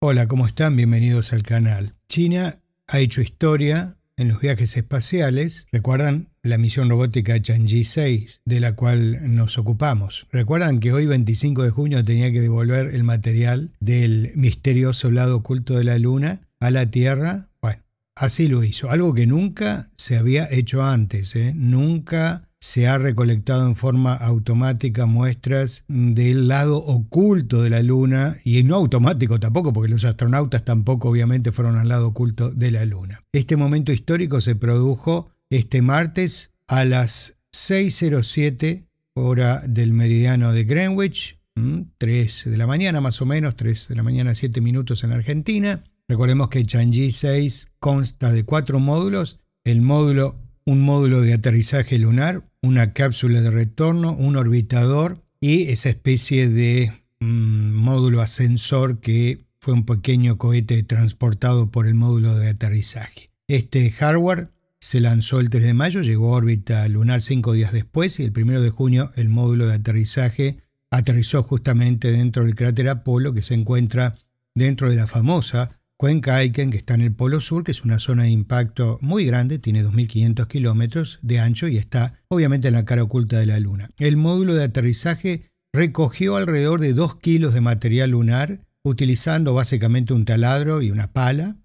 Hola, ¿cómo están? Bienvenidos al canal. China ha hecho historia en los viajes espaciales. ¿Recuerdan la misión robótica Chang'e 6 de la cual nos ocupamos? ¿Recuerdan que hoy 25 de junio tenía que devolver el material del misterioso lado oculto de la Luna a la Tierra Así lo hizo, algo que nunca se había hecho antes, ¿eh? nunca se ha recolectado en forma automática muestras del lado oculto de la Luna, y no automático tampoco, porque los astronautas tampoco obviamente fueron al lado oculto de la Luna. Este momento histórico se produjo este martes a las 6.07 hora del meridiano de Greenwich, 3 de la mañana más o menos, 3 de la mañana 7 minutos en Argentina, Recordemos que Chang'e 6 consta de cuatro módulos, el módulo, un módulo de aterrizaje lunar, una cápsula de retorno, un orbitador y esa especie de mm, módulo ascensor que fue un pequeño cohete transportado por el módulo de aterrizaje. Este hardware se lanzó el 3 de mayo, llegó a órbita lunar cinco días después y el 1 de junio el módulo de aterrizaje aterrizó justamente dentro del cráter Apolo que se encuentra dentro de la famosa Cuenca Aiken, que está en el Polo Sur, que es una zona de impacto muy grande, tiene 2.500 kilómetros de ancho y está obviamente en la cara oculta de la Luna. El módulo de aterrizaje recogió alrededor de 2 kilos de material lunar utilizando básicamente un taladro y una pala.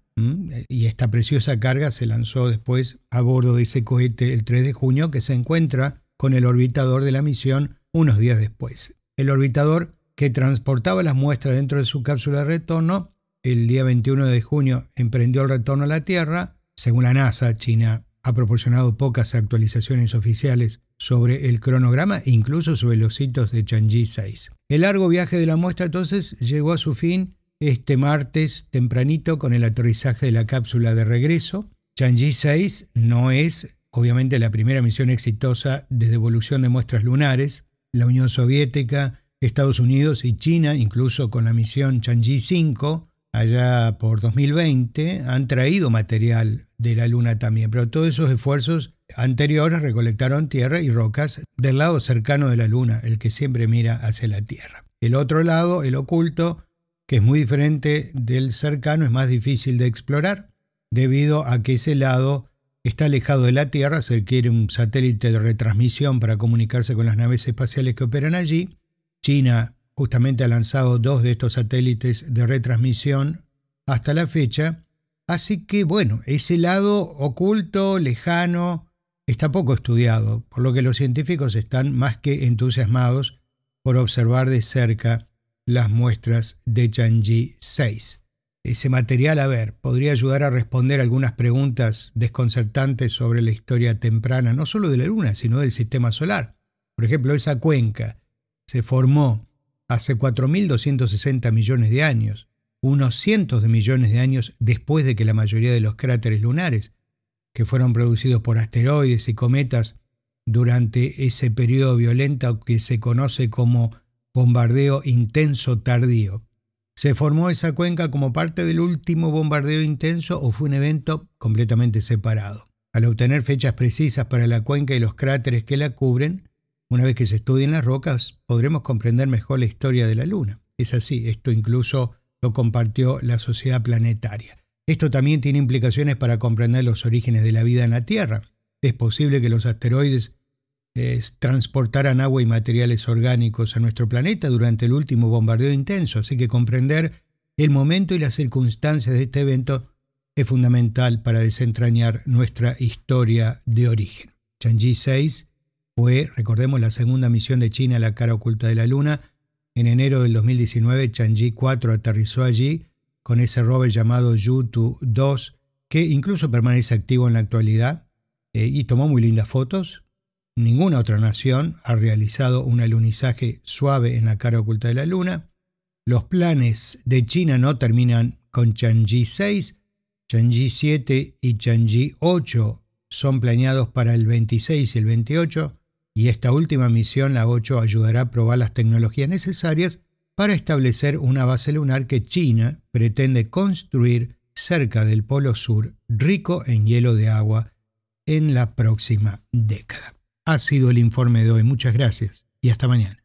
Y esta preciosa carga se lanzó después a bordo de ese cohete el 3 de junio que se encuentra con el orbitador de la misión unos días después. El orbitador que transportaba las muestras dentro de su cápsula de retorno el día 21 de junio emprendió el retorno a la Tierra. Según la NASA, China ha proporcionado pocas actualizaciones oficiales sobre el cronograma incluso sobre los hitos de Chang'e 6. El largo viaje de la muestra entonces llegó a su fin este martes tempranito con el aterrizaje de la cápsula de regreso. Chang'e 6 no es obviamente la primera misión exitosa de devolución de muestras lunares. La Unión Soviética, Estados Unidos y China, incluso con la misión Chang'e 5, allá por 2020, han traído material de la Luna también, pero todos esos esfuerzos anteriores recolectaron tierra y rocas del lado cercano de la Luna, el que siempre mira hacia la Tierra. El otro lado, el oculto, que es muy diferente del cercano, es más difícil de explorar, debido a que ese lado está alejado de la Tierra, se requiere un satélite de retransmisión para comunicarse con las naves espaciales que operan allí. China justamente ha lanzado dos de estos satélites de retransmisión hasta la fecha. Así que bueno, ese lado oculto, lejano, está poco estudiado, por lo que los científicos están más que entusiasmados por observar de cerca las muestras de Chang'e 6. Ese material, a ver, podría ayudar a responder algunas preguntas desconcertantes sobre la historia temprana, no solo de la Luna, sino del sistema solar. Por ejemplo, esa cuenca se formó hace 4.260 millones de años, unos cientos de millones de años después de que la mayoría de los cráteres lunares, que fueron producidos por asteroides y cometas durante ese periodo violento que se conoce como bombardeo intenso tardío. ¿Se formó esa cuenca como parte del último bombardeo intenso o fue un evento completamente separado? Al obtener fechas precisas para la cuenca y los cráteres que la cubren, una vez que se estudien las rocas, podremos comprender mejor la historia de la Luna. Es así, esto incluso lo compartió la Sociedad Planetaria. Esto también tiene implicaciones para comprender los orígenes de la vida en la Tierra. Es posible que los asteroides eh, transportaran agua y materiales orgánicos a nuestro planeta durante el último bombardeo intenso, así que comprender el momento y las circunstancias de este evento es fundamental para desentrañar nuestra historia de origen. Fue, recordemos, la segunda misión de China a la cara oculta de la Luna. En enero del 2019, Chang'e 4 aterrizó allí con ese rover llamado Yutu 2, que incluso permanece activo en la actualidad eh, y tomó muy lindas fotos. Ninguna otra nación ha realizado un alunizaje suave en la cara oculta de la Luna. Los planes de China no terminan con Chang'e 6, Chang'e 7 y Chang'e 8 son planeados para el 26 y el 28 y esta última misión, la 8, ayudará a probar las tecnologías necesarias para establecer una base lunar que China pretende construir cerca del Polo Sur, rico en hielo de agua, en la próxima década. Ha sido el informe de hoy. Muchas gracias y hasta mañana.